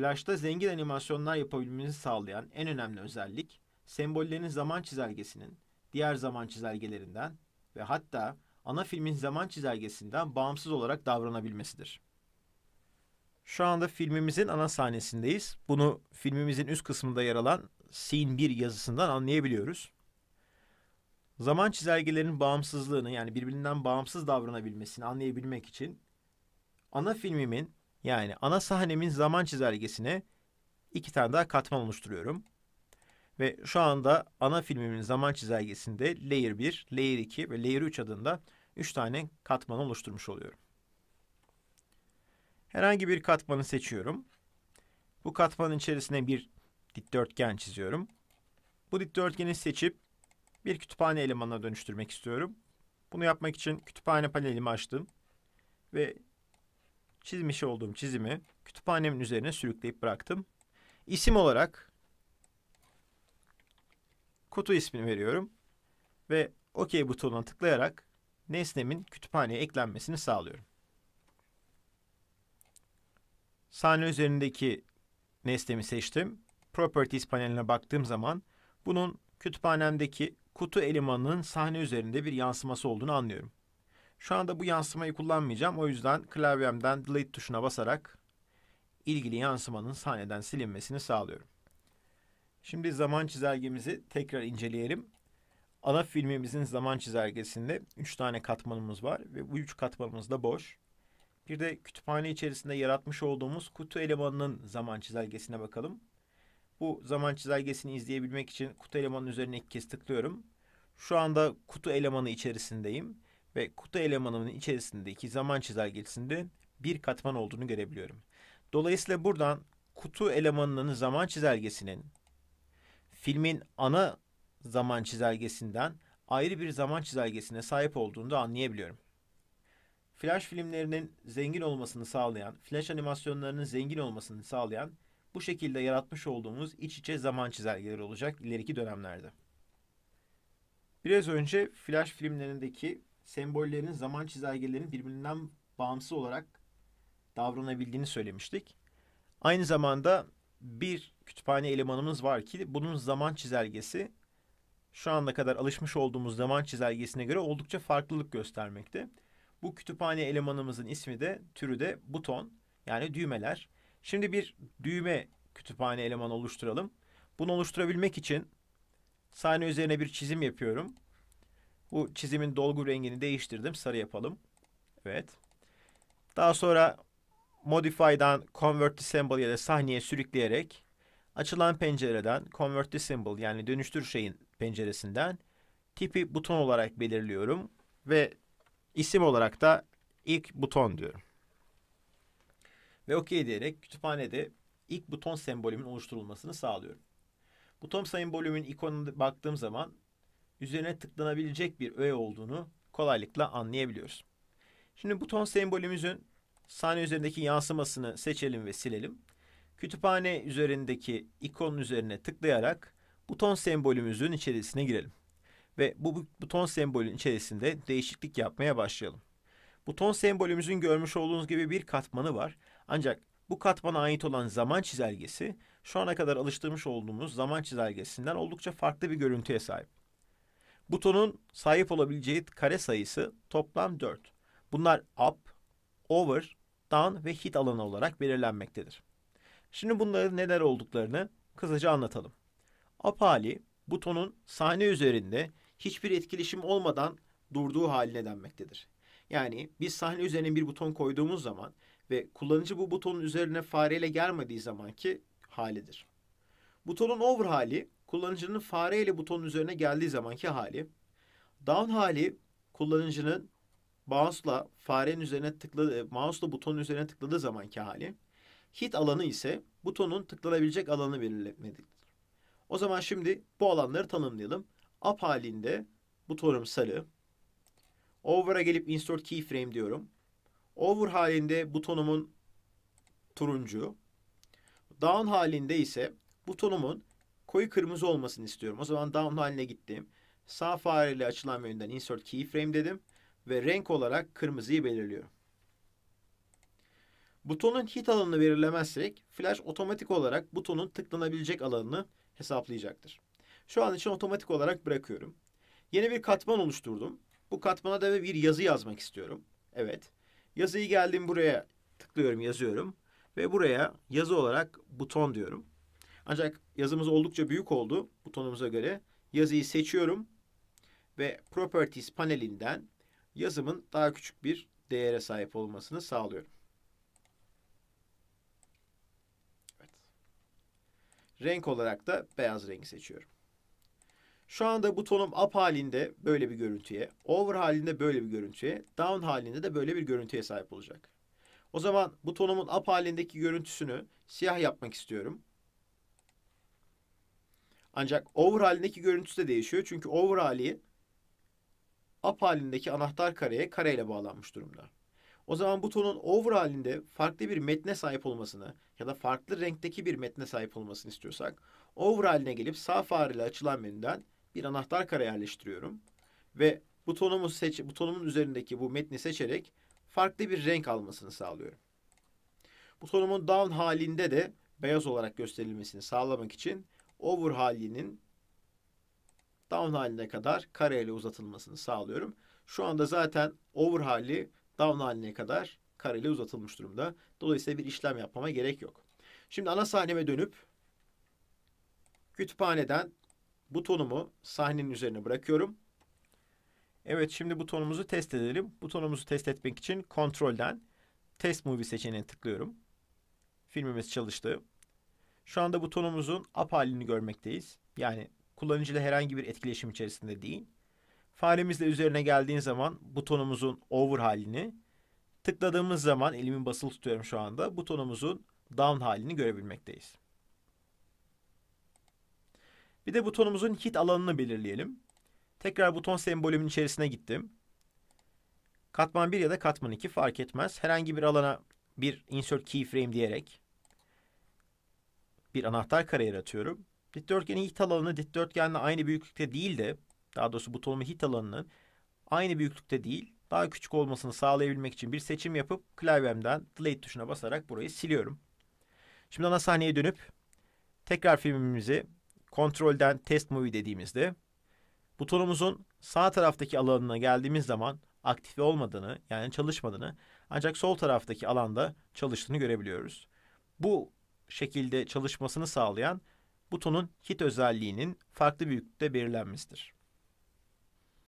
Flash'ta zengin animasyonlar yapabilmenizi sağlayan en önemli özellik, sembollerin zaman çizelgesinin diğer zaman çizelgelerinden ve hatta ana filmin zaman çizelgesinden bağımsız olarak davranabilmesidir. Şu anda filmimizin ana sahnesindeyiz. Bunu filmimizin üst kısmında yer alan Scene 1 yazısından anlayabiliyoruz. Zaman çizelgelerinin bağımsızlığını yani birbirinden bağımsız davranabilmesini anlayabilmek için ana filmimin yani ana sahnemin zaman çizelgesine iki tane daha katman oluşturuyorum. Ve şu anda ana filmimin zaman çizelgesinde layer 1, layer 2 ve layer 3 adında 3 tane katman oluşturmuş oluyorum. Herhangi bir katmanı seçiyorum. Bu katmanın içerisine bir dikdörtgen çiziyorum. Bu dikdörtgeni seçip bir kütüphane elemanına dönüştürmek istiyorum. Bunu yapmak için kütüphane panelimi açtım ve çizmiş olduğum çizimi kütüphanemin üzerine sürükleyip bıraktım. İsim olarak kutu ismini veriyorum ve OK butonuna tıklayarak nesnemin kütüphaneye eklenmesini sağlıyorum. Sahne üzerindeki nesnemi seçtim. Properties paneline baktığım zaman bunun kütüphanemdeki kutu elemanının sahne üzerinde bir yansıması olduğunu anlıyorum. Şu anda bu yansımayı kullanmayacağım. O yüzden klavyemden delete tuşuna basarak ilgili yansımanın sahneden silinmesini sağlıyorum. Şimdi zaman çizelgemizi tekrar inceleyelim. Ana filmimizin zaman çizelgesinde 3 tane katmanımız var ve bu 3 katmanımız da boş. Bir de kütüphane içerisinde yaratmış olduğumuz kutu elemanının zaman çizelgesine bakalım. Bu zaman çizelgesini izleyebilmek için kutu elemanın üzerine iki kez tıklıyorum. Şu anda kutu elemanı içerisindeyim ve kutu elemanının içerisindeki zaman çizelgesinde bir katman olduğunu görebiliyorum. Dolayısıyla buradan kutu elemanının zaman çizelgesinin filmin ana zaman çizelgesinden ayrı bir zaman çizelgesine sahip olduğunu da anlayabiliyorum. Flash filmlerinin zengin olmasını sağlayan, flash animasyonlarının zengin olmasını sağlayan bu şekilde yaratmış olduğumuz iç içe zaman çizelgeleri olacak ileriki dönemlerde. Biraz önce flash filmlerindeki sembollerin, zaman çizelgelerinin birbirinden bağımsız olarak davranabildiğini söylemiştik. Aynı zamanda bir kütüphane elemanımız var ki bunun zaman çizelgesi şu ana kadar alışmış olduğumuz zaman çizelgesine göre oldukça farklılık göstermekte. Bu kütüphane elemanımızın ismi de türü de buton yani düğmeler. Şimdi bir düğme kütüphane elemanı oluşturalım. Bunu oluşturabilmek için sahne üzerine bir çizim yapıyorum. Bu çizimin dolgu rengini değiştirdim. Sarı yapalım. Evet. Daha sonra Modify'dan Convert to Symbol ya da sahneye sürükleyerek açılan pencereden Convert to Symbol yani dönüştür şeyin penceresinden tipi buton olarak belirliyorum ve isim olarak da ilk buton diyorum. Ve okey diyerek kütüphanede ilk buton sembolümün oluşturulmasını sağlıyorum. Buton sembolümün ikonuna baktığım zaman üzerine tıklanabilecek bir öğe olduğunu kolaylıkla anlayabiliyoruz. Şimdi buton sembolümüzün sahne üzerindeki yansımasını seçelim ve silelim. Kütüphane üzerindeki ikonun üzerine tıklayarak buton sembolümüzün içerisine girelim. Ve bu buton sembolün içerisinde değişiklik yapmaya başlayalım. Buton sembolümüzün görmüş olduğunuz gibi bir katmanı var. Ancak bu katmana ait olan zaman çizelgesi şu ana kadar alıştırmış olduğumuz zaman çizelgesinden oldukça farklı bir görüntüye sahip. Butonun sahip olabileceği kare sayısı toplam 4. Bunlar up, over, down ve hit alanı olarak belirlenmektedir. Şimdi bunların neler olduklarını kısaca anlatalım. Up hali butonun sahne üzerinde hiçbir etkileşim olmadan durduğu haline denmektedir. Yani biz sahne üzerine bir buton koyduğumuz zaman ve kullanıcı bu butonun üzerine fareyle gelmediği zamanki halidir. Butonun over hali kullanıcının fareyle ile butonun üzerine geldiği zamanki hali. Down hali kullanıcının mouse'la farenin üzerine tıkladığı, mouse'la butonun üzerine tıkladığı zamanki hali. Hit alanı ise butonun tıklanabilecek alanı belirlemelidir. O zaman şimdi bu alanları tanımlayalım. Up halinde butonum sarı. Over'a gelip insert keyframe diyorum. Over halinde butonumun turuncu. Down halinde ise butonumun koyu kırmızı olmasını istiyorum. O zaman down haline gittim. Sağ fareyle açılan menüden insert keyframe dedim ve renk olarak kırmızıyı belirliyorum. Butonun hit alanını belirlemezsek flash otomatik olarak butonun tıklanabilecek alanını hesaplayacaktır. Şu an için otomatik olarak bırakıyorum. Yeni bir katman oluşturdum. Bu katmana da bir yazı yazmak istiyorum. Evet. Yazıyı geldim buraya tıklıyorum yazıyorum. Ve buraya yazı olarak buton diyorum. Ancak yazımız oldukça büyük oldu butonumuza göre. Yazıyı seçiyorum ve Properties panelinden yazımın daha küçük bir değere sahip olmasını sağlıyorum. Evet. Renk olarak da beyaz rengi seçiyorum. Şu anda butonum up halinde böyle bir görüntüye, over halinde böyle bir görüntüye, down halinde de böyle bir görüntüye sahip olacak. O zaman butonumun up halindeki görüntüsünü siyah yapmak istiyorum. Ancak over halindeki görüntüsü de değişiyor. Çünkü over overall'i up halindeki anahtar kareye kareyle bağlanmış durumda. O zaman butonun over halinde farklı bir metne sahip olmasını ya da farklı renkteki bir metne sahip olmasını istiyorsak over haline gelip sağ fareyle açılan menüden bir anahtar kare yerleştiriyorum ve butonumu seç butonumun üzerindeki bu metni seçerek farklı bir renk almasını sağlıyorum. Butonumun down halinde de beyaz olarak gösterilmesini sağlamak için over halinin down haline kadar kareyle uzatılmasını sağlıyorum. Şu anda zaten over hali down haline kadar kareyle uzatılmış durumda. Dolayısıyla bir işlem yapmama gerek yok. Şimdi ana sahneme dönüp kütüphaneden butonumu sahnenin üzerine bırakıyorum. Evet şimdi butonumuzu test edelim. Butonumuzu test etmek için kontrolden test movie seçeneğine tıklıyorum. Filmimiz çalıştı. Şu anda butonumuzun up halini görmekteyiz. Yani kullanıcıyla herhangi bir etkileşim içerisinde değil. Faremizle üzerine geldiğin zaman butonumuzun over halini, tıkladığımız zaman elimin basılı tutuyorum şu anda butonumuzun down halini görebilmekteyiz. Bir de butonumuzun hit alanını belirleyelim. Tekrar buton sembolümün içerisine gittim. Katman 1 ya da katman 2 fark etmez. Herhangi bir alana bir insert keyframe diyerek bir anahtar kare yaratıyorum. Dörtgenin hit alanını dikdörtgenle aynı büyüklükte değil de daha doğrusu butonumun hit alanının aynı büyüklükte değil daha küçük olmasını sağlayabilmek için bir seçim yapıp klavyemden delete tuşuna basarak burayı siliyorum. Şimdi ana sahneye dönüp tekrar filmimizi kontrolden test movie dediğimizde butonumuzun sağ taraftaki alanına geldiğimiz zaman aktif olmadığını yani çalışmadığını ancak sol taraftaki alanda çalıştığını görebiliyoruz. Bu şekilde çalışmasını sağlayan butonun hit özelliğinin farklı büyüklükte belirlenmesidir.